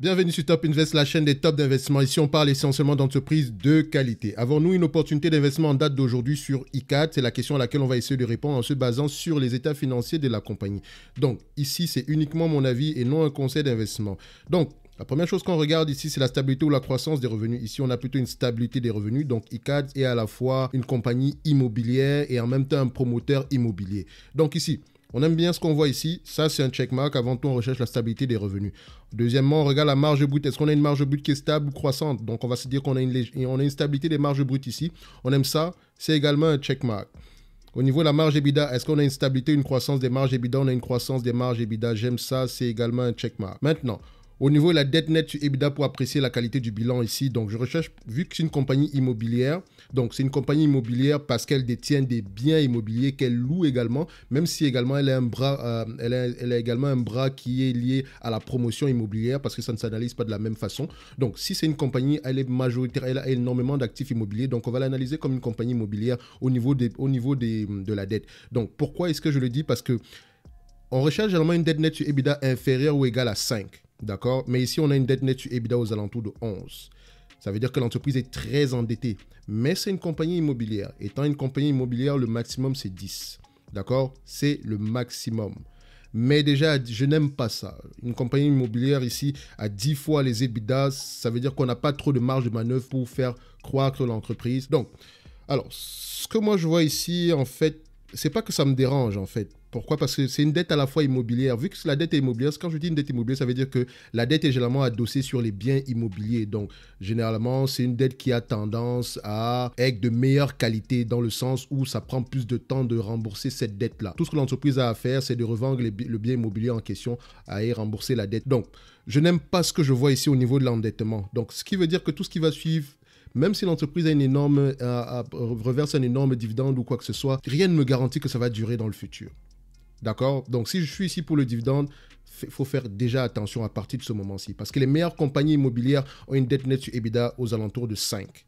Bienvenue sur Top Invest, la chaîne des tops d'investissement. Ici, on parle essentiellement d'entreprises de qualité. Avons-nous une opportunité d'investissement en date d'aujourd'hui sur ICAT C'est la question à laquelle on va essayer de répondre en se basant sur les états financiers de la compagnie. Donc, ici, c'est uniquement mon avis et non un conseil d'investissement. Donc, la première chose qu'on regarde ici, c'est la stabilité ou la croissance des revenus. Ici, on a plutôt une stabilité des revenus. Donc, ICAD est à la fois une compagnie immobilière et en même temps un promoteur immobilier. Donc, ici, on aime bien ce qu'on voit ici. Ça, c'est un checkmark. Avant tout, on recherche la stabilité des revenus. Deuxièmement, on regarde la marge brute. Est-ce qu'on a une marge brute qui est stable ou croissante Donc, on va se dire qu'on a, une, a une stabilité des marges brutes ici. On aime ça. C'est également un checkmark. Au niveau de la marge EBITDA, est-ce qu'on a une stabilité, une croissance des marges EBITDA On a une croissance des marges EBITDA. J'aime ça, c'est également un checkmark. Maintenant, au niveau de la dette nette sur EBITDA pour apprécier la qualité du bilan ici, donc je recherche, vu que c'est une compagnie immobilière, donc c'est une compagnie immobilière parce qu'elle détient des biens immobiliers qu'elle loue également, même si également elle a, un bras, euh, elle, a, également un bras qui est lié à la promotion immobilière parce que ça ne s'analyse pas de la même façon. Donc si c'est une compagnie, elle est majoritaire, elle a énormément d'actifs immobiliers, donc on va l'analyser comme une compagnie immobilière au niveau, au niveau de la dette. Donc pourquoi est-ce que je le dis Parce que on recherche généralement une dette nette sur EBITDA inférieure ou égale à 5. D'accord Mais ici, on a une dette nette sur EBITDA aux alentours de 11. Ça veut dire que l'entreprise est très endettée. Mais c'est une compagnie immobilière. Étant une compagnie immobilière, le maximum, c'est 10. D'accord C'est le maximum. Mais déjà, je n'aime pas ça. Une compagnie immobilière ici à 10 fois les EBITDA, ça veut dire qu'on n'a pas trop de marge de manœuvre pour faire croître l'entreprise. Donc, alors, ce que moi je vois ici, en fait, c'est pas que ça me dérange, en fait. Pourquoi Parce que c'est une dette à la fois immobilière. Vu que la dette est immobilière, quand je dis une dette immobilière, ça veut dire que la dette est généralement adossée sur les biens immobiliers. Donc, généralement, c'est une dette qui a tendance à être de meilleure qualité dans le sens où ça prend plus de temps de rembourser cette dette-là. Tout ce que l'entreprise a à faire, c'est de revendre le bien immobilier en question et rembourser la dette. Donc, je n'aime pas ce que je vois ici au niveau de l'endettement. Donc, ce qui veut dire que tout ce qui va suivre, même si l'entreprise a une énorme, reverse un énorme dividende ou quoi que ce soit, rien ne me garantit que ça va durer dans le futur. D'accord Donc, si je suis ici pour le dividende, il faut faire déjà attention à partir de ce moment-ci. Parce que les meilleures compagnies immobilières ont une dette nette sur EBITDA aux alentours de 5.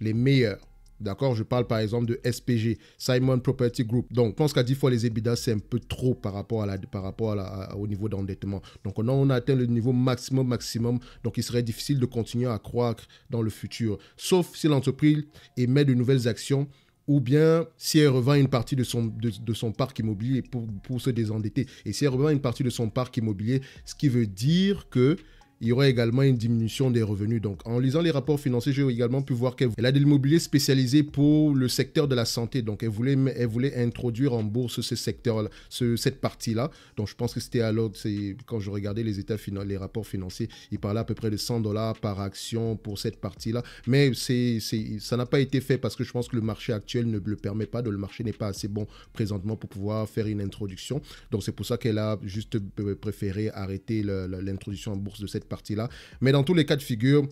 Les meilleures. D'accord Je parle par exemple de SPG, Simon Property Group. Donc, je pense qu'à 10 fois les EBITDA, c'est un peu trop par rapport, à par rapport au niveau d'endettement. Donc, on on a atteint le niveau maximum, maximum. Donc, il serait difficile de continuer à croître dans le futur. Sauf si l'entreprise émet de nouvelles actions ou bien si elle revend une partie de son, de, son parc immobilier pour, pour se désendetter. Et si elle revend une partie de son parc immobilier, ce qui veut dire que il y aurait également une diminution des revenus. Donc, en lisant les rapports financiers, j'ai également pu voir qu'elle a de l'immobilier spécialisé pour le secteur de la santé. Donc, elle voulait, elle voulait introduire en bourse ce secteur, ce, cette partie-là. Donc, je pense que c'était alors, quand je regardais les états les rapports financiers, il parlait à peu près de 100 dollars par action pour cette partie-là. Mais c'est, ça n'a pas été fait parce que je pense que le marché actuel ne le permet pas. Donc, le marché n'est pas assez bon présentement pour pouvoir faire une introduction. Donc, c'est pour ça qu'elle a juste euh, préféré arrêter l'introduction en bourse de cette partie-là. Mais dans tous les cas de figure,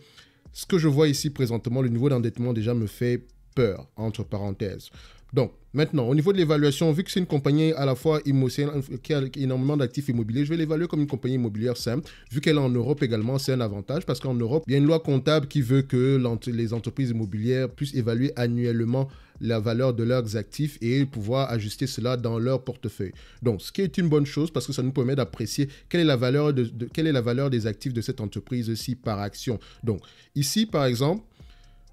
ce que je vois ici présentement, le niveau d'endettement déjà me fait peur, entre parenthèses. Donc, maintenant, au niveau de l'évaluation, vu que c'est une compagnie à la fois euh, qui a énormément d'actifs immobiliers, je vais l'évaluer comme une compagnie immobilière simple. Vu qu'elle est en Europe également, c'est un avantage parce qu'en Europe, il y a une loi comptable qui veut que les entreprises immobilières puissent évaluer annuellement la valeur de leurs actifs et pouvoir ajuster cela dans leur portefeuille. Donc, ce qui est une bonne chose parce que ça nous permet d'apprécier quelle, est la valeur quelle est la valeur des actifs de cette entreprise aussi par action. Donc, ici, par exemple,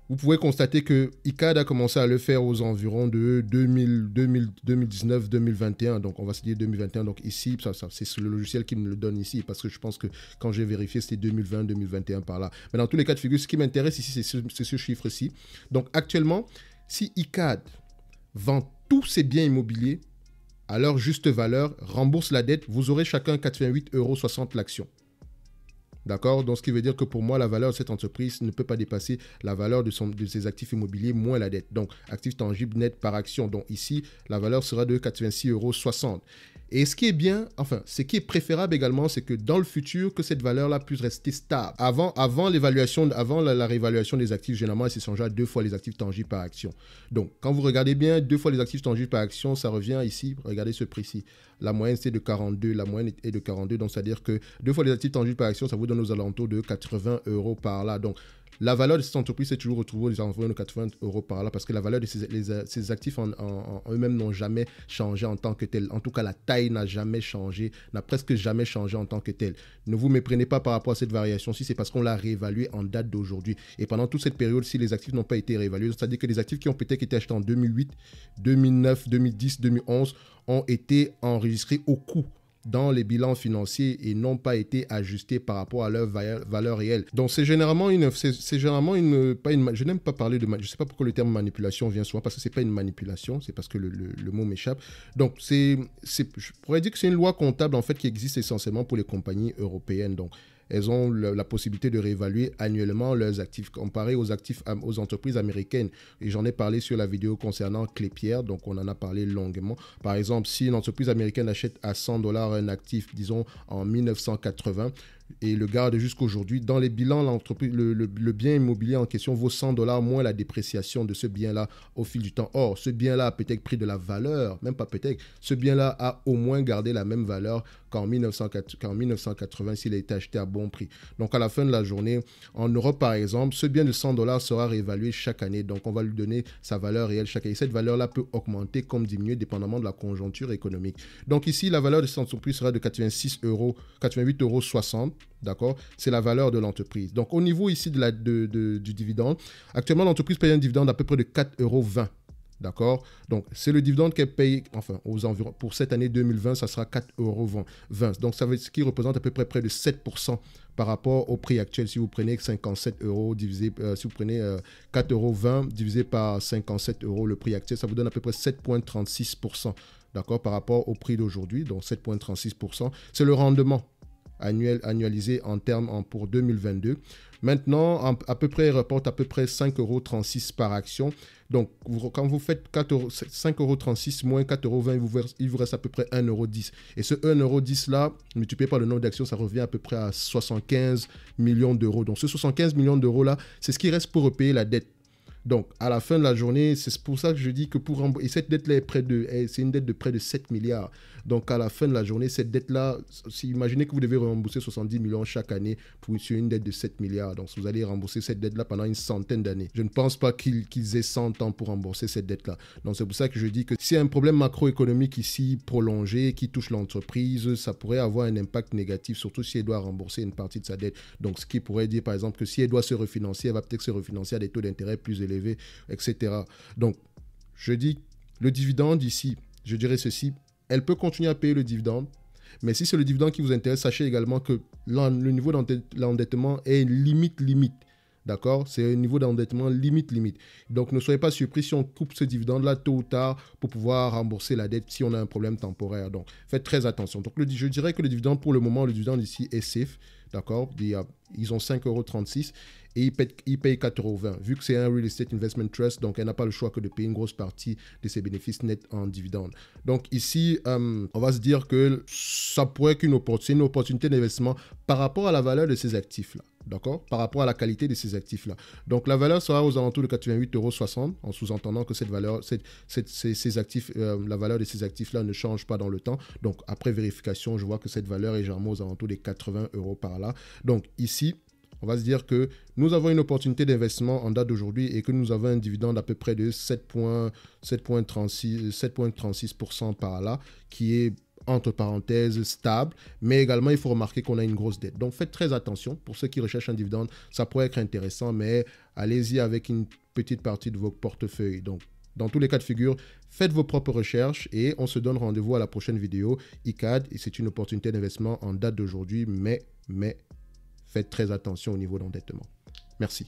vous pouvez constater que ICAD a commencé à le faire aux environs de 2019, 2021. Donc, on va se dire 2021. Donc, ici, c'est le logiciel qui me le donne ici parce que je pense que quand j'ai vérifié, c'était 2020, 2021 par là. Mais dans tous les cas de figure, ce qui m'intéresse ici, c'est ce, chiffre-ci. Donc, actuellement, si ICAD vend tous ses biens immobiliers à leur juste valeur, rembourse la dette, vous aurez chacun 88,60 euros l'action. D'accord Donc, ce qui veut dire que pour moi, la valeur de cette entreprise ne peut pas dépasser la valeur de, son, de ses actifs immobiliers moins la dette. Donc, actifs tangibles net par action. Donc, ici, la valeur sera de 86,60 euros. Et ce qui est bien, enfin, ce qui est préférable également, c'est que dans le futur, que cette valeur-là puisse rester stable. Avant, avant l'évaluation, avant la, réévaluation des actifs, généralement, elle sont à deux fois les actifs tangibles par action. Donc, quand vous regardez bien, deux fois les actifs tangibles par action, ça revient ici. Regardez ce prix-ci. La moyenne, c'est de 42. La moyenne est de 42. Donc, c'est-à-dire que deux fois les actifs tangibles par action, ça vous donne aux alentours de 80 euros par là. Donc, la valeur de cette entreprise s'est toujours retrouvée aux environs de 80 euros par là parce que la valeur de ces actifs en, eux-mêmes n'ont jamais changé en tant que tel. En tout cas, la taille n'a jamais changé, n'a presque jamais changé en tant que tel. Ne vous méprenez pas par rapport à cette variation-ci, c'est parce qu'on l'a réévaluée en date d'aujourd'hui. Et pendant toute cette période, si les actifs n'ont pas été réévalués, c'est-à-dire que les actifs qui ont peut-être été achetés en 2008, 2009, 2010, 2011 ont été enregistrés au coût dans les bilans financiers et n'ont pas été ajustés par rapport à leur valeur réelle. Donc c'est généralement une, c'est généralement une, pas une, je n'aime pas parler de, je sais pas pourquoi le terme manipulation vient souvent parce que c'est pas une manipulation, c'est parce que le, le, le mot m'échappe. Donc c'est, je pourrais dire que c'est une loi comptable en fait qui existe essentiellement pour les compagnies européennes. Donc elles ont la possibilité de réévaluer annuellement leurs actifs comparés aux actifs aux entreprises américaines. Et j'en ai parlé sur la vidéo concernant Clépierre, donc on en a parlé longuement. Par exemple, si une entreprise américaine achète à 100 dollars un actif, disons en 1980, et le garde jusqu'à aujourd'hui. Dans les bilans, l'entreprise, le, bien immobilier en question vaut 100 dollars moins la dépréciation de ce bien-là au fil du temps. Or, ce bien-là a peut-être pris de la valeur, même pas peut-être, ce bien-là a au moins gardé la même valeur qu'en 1980, s'il a été acheté à bon prix. Donc, à la fin de la journée, en Europe par exemple, ce bien de 100 dollars sera réévalué chaque année. Donc, on va lui donner sa valeur réelle chaque année. Cette valeur-là peut augmenter comme diminuer dépendamment de la conjoncture économique. Donc, ici, la valeur de cette entreprise sera de 86 euros, 88,60 euros D'accord C'est la valeur de l'entreprise. Donc, au niveau ici de la, du dividende, actuellement, l'entreprise paye un dividende d'à peu près de 4,20 euros. D'accord Donc, c'est le dividende qu'elle paye, enfin, aux pour cette année 2020, ça sera 4,20 euros. Donc, ça veut, ce qui représente à peu près près de 7% par rapport au prix actuel. Si vous prenez 57 euros divisé, euh, si vous prenez 4,20 euh, euros divisé par 57 euros le prix actuel, ça vous donne à peu près 7,36%. D'accord Par rapport au prix d'aujourd'hui, donc 7,36%. C'est le rendement annuel, annualisé en termes en, pour 2022. Maintenant, à peu près, il reporte à peu près 5,36 euros par action. Donc, quand vous faites 5,36 euros moins 4,20 euros, il vous reste à peu près 1,10 euros. Et ce 1,10 euros là, multiplié par le nombre d'actions, ça revient à peu près à 75 millions d'euros. Donc, ce 75 millions d'euros là, c'est ce qui reste pour repayer la dette. Donc, à la fin de la journée, c'est pour ça que je dis que pour rembourser, et cette dette-là est près de, c'est une dette de près de 7 milliards. Donc, à la fin de la journée, cette dette-là, si, imaginez que vous devez rembourser 70 millions chaque année pour, une dette de 7 milliards. Donc, vous allez rembourser cette dette-là pendant une centaine d'années. Je ne pense pas qu'ils aient 100 ans pour rembourser cette dette-là. Donc, c'est pour ça que je dis que s'il y a un problème macroéconomique ici prolongé qui touche l'entreprise, ça pourrait avoir un impact négatif, surtout si elle doit rembourser une partie de sa dette. Donc, ce qui pourrait dire, par exemple, que si elle doit se refinancer, elle va peut-être se refinancer à des taux d'intérêt plus élevés etc. Donc, je dis, le dividende ici, je dirais ceci, elle peut continuer à payer le dividende, mais si c'est le dividende qui vous intéresse, sachez également que le niveau d'endettement est limite, limite. D'accord C'est un niveau d'endettement limite, limite. Donc ne soyez pas surpris si on coupe ce dividende-là tôt ou tard pour pouvoir rembourser la dette si on a un problème temporaire. Donc faites très attention. Donc le je dirais que le dividende, pour le moment, le dividende ici est safe. D'accord euh, Ils ont 5,36 euros et ils payent, ils payent Vu que c'est un real estate investment trust, donc elle n'a pas le choix que de payer une grosse partie de ses bénéfices nets en dividendes. Donc ici, euh, on va se dire que ça pourrait être une opportunité d'investissement par rapport à la valeur de ces actifs-là d'accord Par rapport à la qualité de ces actifs-là. Donc la valeur sera aux alentours de 88,60 euros, en sous-entendant que cette valeur, ces, actifs, euh, la valeur de ces actifs-là ne change pas dans le temps. Donc après vérification, je vois que cette valeur est généralement aux alentours des 80 euros par là. Donc ici, on va se dire que nous avons une opportunité d'investissement en date d'aujourd'hui et que nous avons un dividende à peu près de 7,36% par là, qui est entre parenthèses, stable, mais également il faut remarquer qu'on a une grosse dette. Donc faites très attention, pour ceux qui recherchent un dividende, ça pourrait être intéressant, mais allez-y avec une petite partie de vos portefeuilles. Donc dans tous les cas de figure, faites vos propres recherches et on se donne rendez-vous à la prochaine vidéo. ICAD, c'est une opportunité d'investissement en date d'aujourd'hui, mais, mais faites très attention au niveau d'endettement. Merci.